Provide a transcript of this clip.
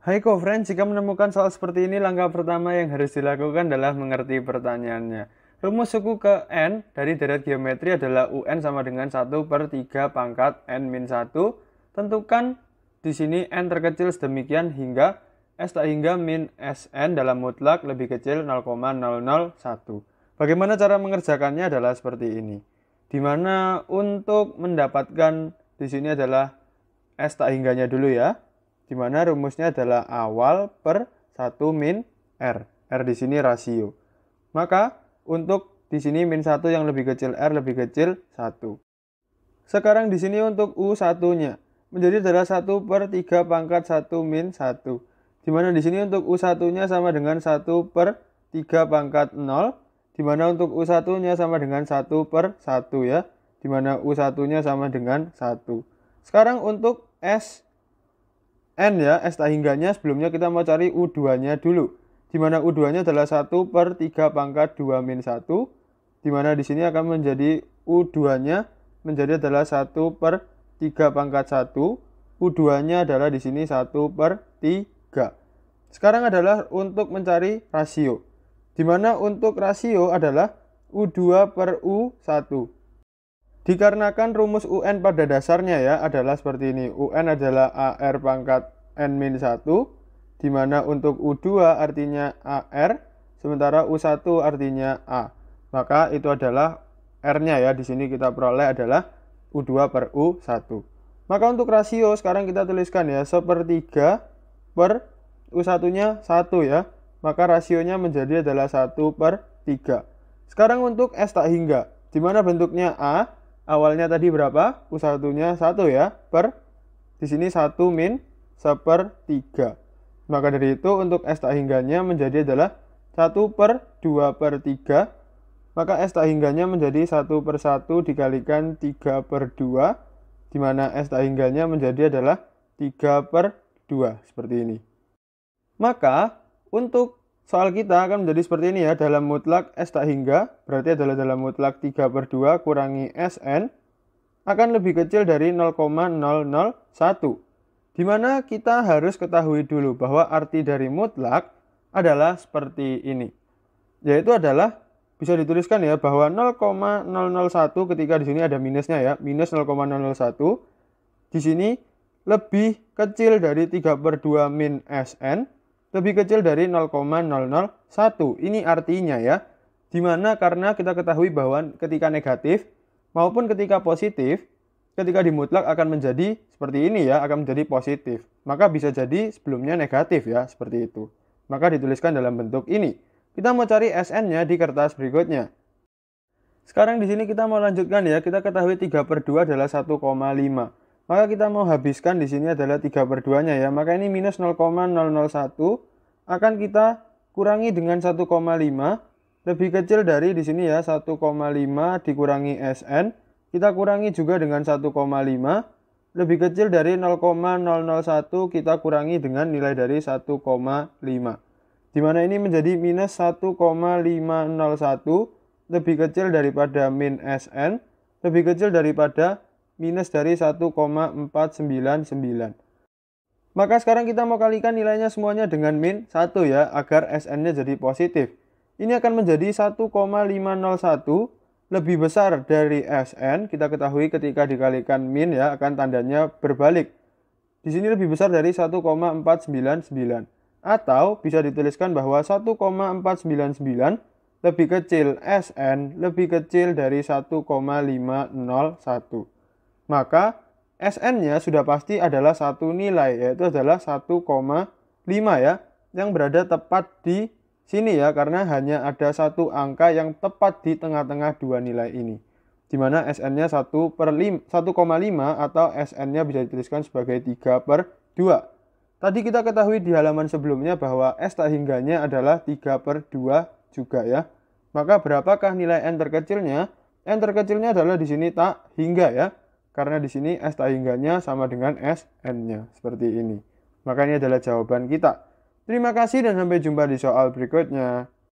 Hai co friends, jika menemukan soal seperti ini, langkah pertama yang harus dilakukan adalah mengerti pertanyaannya. Rumus suku ke N dari deret geometri adalah UN sama dengan 1 per 3 pangkat N-1. min Tentukan di sini N terkecil sedemikian hingga S tak hingga min Sn dalam mutlak lebih kecil 0,001. Bagaimana cara mengerjakannya adalah seperti ini. Dimana untuk mendapatkan di sini adalah S tak hingganya dulu ya di mana rumusnya adalah awal per 1 min R. R di sini rasio. Maka untuk di sini min 1 yang lebih kecil R lebih kecil 1. Sekarang di sini untuk U1-nya menjadi adalah 1 per 3 pangkat 1 min 1. Di mana di sini untuk U1-nya sama dengan 1 per 3 pangkat 0. Di mana untuk U1-nya sama dengan 1 per 1 ya. Di mana U1-nya sama dengan 1. Sekarang untuk S N ya, S tak hingganya, sebelumnya kita mau cari U2-nya dulu. Di mana U2-nya adalah 1 per 3 pangkat 2 min 1. Di mana di sini akan menjadi U2-nya menjadi adalah 1 per 3 pangkat 1. U2-nya adalah di sini 1 per 3. Sekarang adalah untuk mencari rasio. Di mana untuk rasio adalah U2 per U1. Dikarenakan rumus UN pada dasarnya ya adalah seperti ini. UN adalah AR pangkat N-1 di mana untuk U2 artinya AR sementara U1 artinya A. Maka itu adalah R-nya ya di sini kita peroleh adalah U2 per U1. Maka untuk rasio sekarang kita tuliskan ya sepertiga per U1-nya 1 ya. Maka rasionya menjadi adalah 1 per 3. Sekarang untuk S tak hingga. Di mana bentuknya A, awalnya tadi berapa? U1-nya 1 ya, per di sini 1 min sepertiga. Maka dari itu untuk S tak hingganya menjadi adalah 1 per 2 per 3. Maka S tak hingganya menjadi 1 per 1 dikalikan 3 per 2. Di mana S tak hingganya menjadi adalah 3 per 2. Seperti ini. Maka untuk soal kita akan menjadi seperti ini ya. Dalam mutlak S tak hingga berarti adalah dalam mutlak 3 per 2 kurangi Sn akan lebih kecil dari 0,001 di mana kita harus ketahui dulu bahwa arti dari mutlak adalah seperti ini. Yaitu adalah bisa dituliskan ya bahwa 0,001 ketika di sini ada minusnya ya, minus 0,001 di sini lebih kecil dari 3 per 2 min Sn, lebih kecil dari 0,001. Ini artinya ya, dimana karena kita ketahui bahwa ketika negatif maupun ketika positif, ketika dimutlak akan menjadi seperti ini ya, akan menjadi positif. Maka bisa jadi sebelumnya negatif ya, seperti itu. Maka dituliskan dalam bentuk ini. Kita mau cari SN-nya di kertas berikutnya. Sekarang di sini kita mau lanjutkan ya, kita ketahui 3 per 2 adalah 1,5. Maka kita mau habiskan di sini adalah 3 per 2-nya ya, maka ini minus 0,001 akan kita kurangi dengan 1,5 lebih kecil dari di sini ya 1,5 dikurangi SN kita kurangi juga dengan 1,5, lebih kecil dari 0,001 kita kurangi dengan nilai dari 1,5. dimana ini menjadi minus 1,501 lebih kecil daripada min SN, lebih kecil daripada minus dari 1,499. Maka sekarang kita mau kalikan nilainya semuanya dengan min 1 ya, agar SN-nya jadi positif. Ini akan menjadi 1,501 lebih besar dari Sn, kita ketahui ketika dikalikan min ya akan tandanya berbalik. Di sini lebih besar dari 1,499 atau bisa dituliskan bahwa 1,499 lebih kecil Sn lebih kecil dari 1,501. Maka Sn-nya sudah pasti adalah satu nilai yaitu adalah 1,5 ya yang berada tepat di sini ya karena hanya ada satu angka yang tepat di tengah-tengah dua nilai ini di mana SN-nya 1 per 1,5 atau SN-nya bisa dituliskan sebagai 3 per 2. Tadi kita ketahui di halaman sebelumnya bahwa S tak hingganya adalah 3 per 2 juga ya. Maka berapakah nilai N terkecilnya? N terkecilnya adalah di sini tak hingga ya. Karena di sini S tak hingganya sama dengan SN-nya. Seperti ini. Makanya adalah jawaban kita. Terima kasih dan sampai jumpa di soal berikutnya.